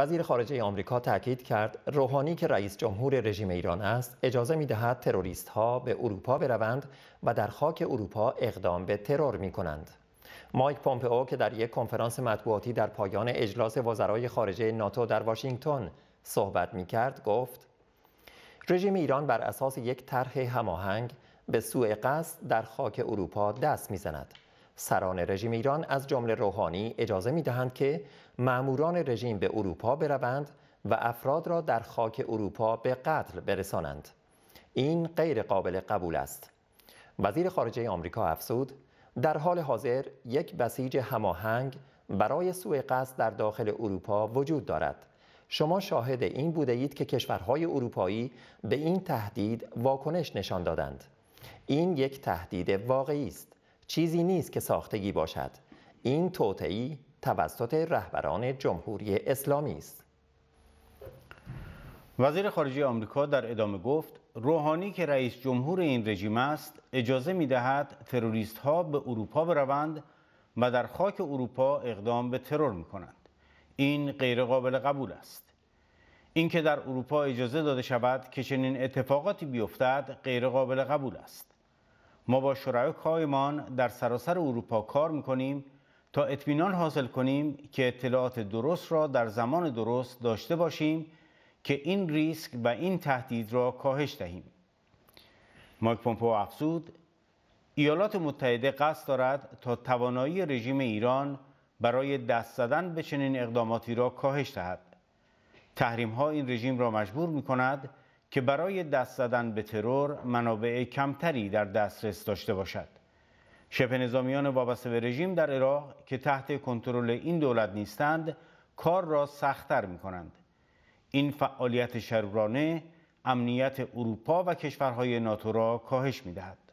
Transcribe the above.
وزیر خارجه آمریکا تاکید کرد روحانی که رئیس جمهور رژیم ایران است اجازه می دهد تروریست ها به اروپا بروند و در خاک اروپا اقدام به ترور می کنند. مایک پومپئو که در یک کنفرانس مطبوعاتی در پایان اجلاس وزرای خارجه ناتو در واشنگتن صحبت می کرد گفت رژیم ایران بر اساس یک طرح هماهنگ به سوء قصد در خاک اروپا دست میزند سران رژیم ایران از جمله روحانی اجازه می دهند که معموران رژیم به اروپا بروند و افراد را در خاک اروپا به قتل برسانند. این غیر قابل قبول است. وزیر خارجه آمریکا افسود در حال حاضر یک بسیج هماهنگ برای سوء قصد در داخل اروپا وجود دارد. شما شاهد این بوده اید که کشورهای اروپایی به این تهدید واکنش نشان دادند. این یک تهدید واقعی است. چیزی نیست که ساختگی باشد این توطعی توسط رهبران جمهوری اسلامی است وزیر خارجه آمریکا در ادامه گفت روحانی که رئیس جمهور این رژیم است اجازه می دهد تروریست ها به اروپا بروند و در خاک اروپا اقدام به ترور می کنند این غیرقابل قبول است اینکه در اروپا اجازه داده شود که چنین اتفاقاتی بیفتد غیرقابل قبول است ما با شرکایمان در سراسر اروپا کار میکنیم تا اطمینان حاصل کنیم که اطلاعات درست را در زمان درست داشته باشیم که این ریسک و این تهدید را کاهش دهیم مایک پومپو افزود ایالات متحده قصد دارد تا توانایی رژیم ایران برای دست زدن به چنین اقداماتی را کاهش دهد تحریم این رژیم را مجبور می که برای دست زدن به ترور منابع کمتری در دسترس داشته باشد شبه نظامیان وابسته به رژیم در عراق که تحت کنترل این دولت نیستند کار را سختتر می کنند این فعالیت شرورانه امنیت اروپا و کشورهای ناتو را کاهش می دهد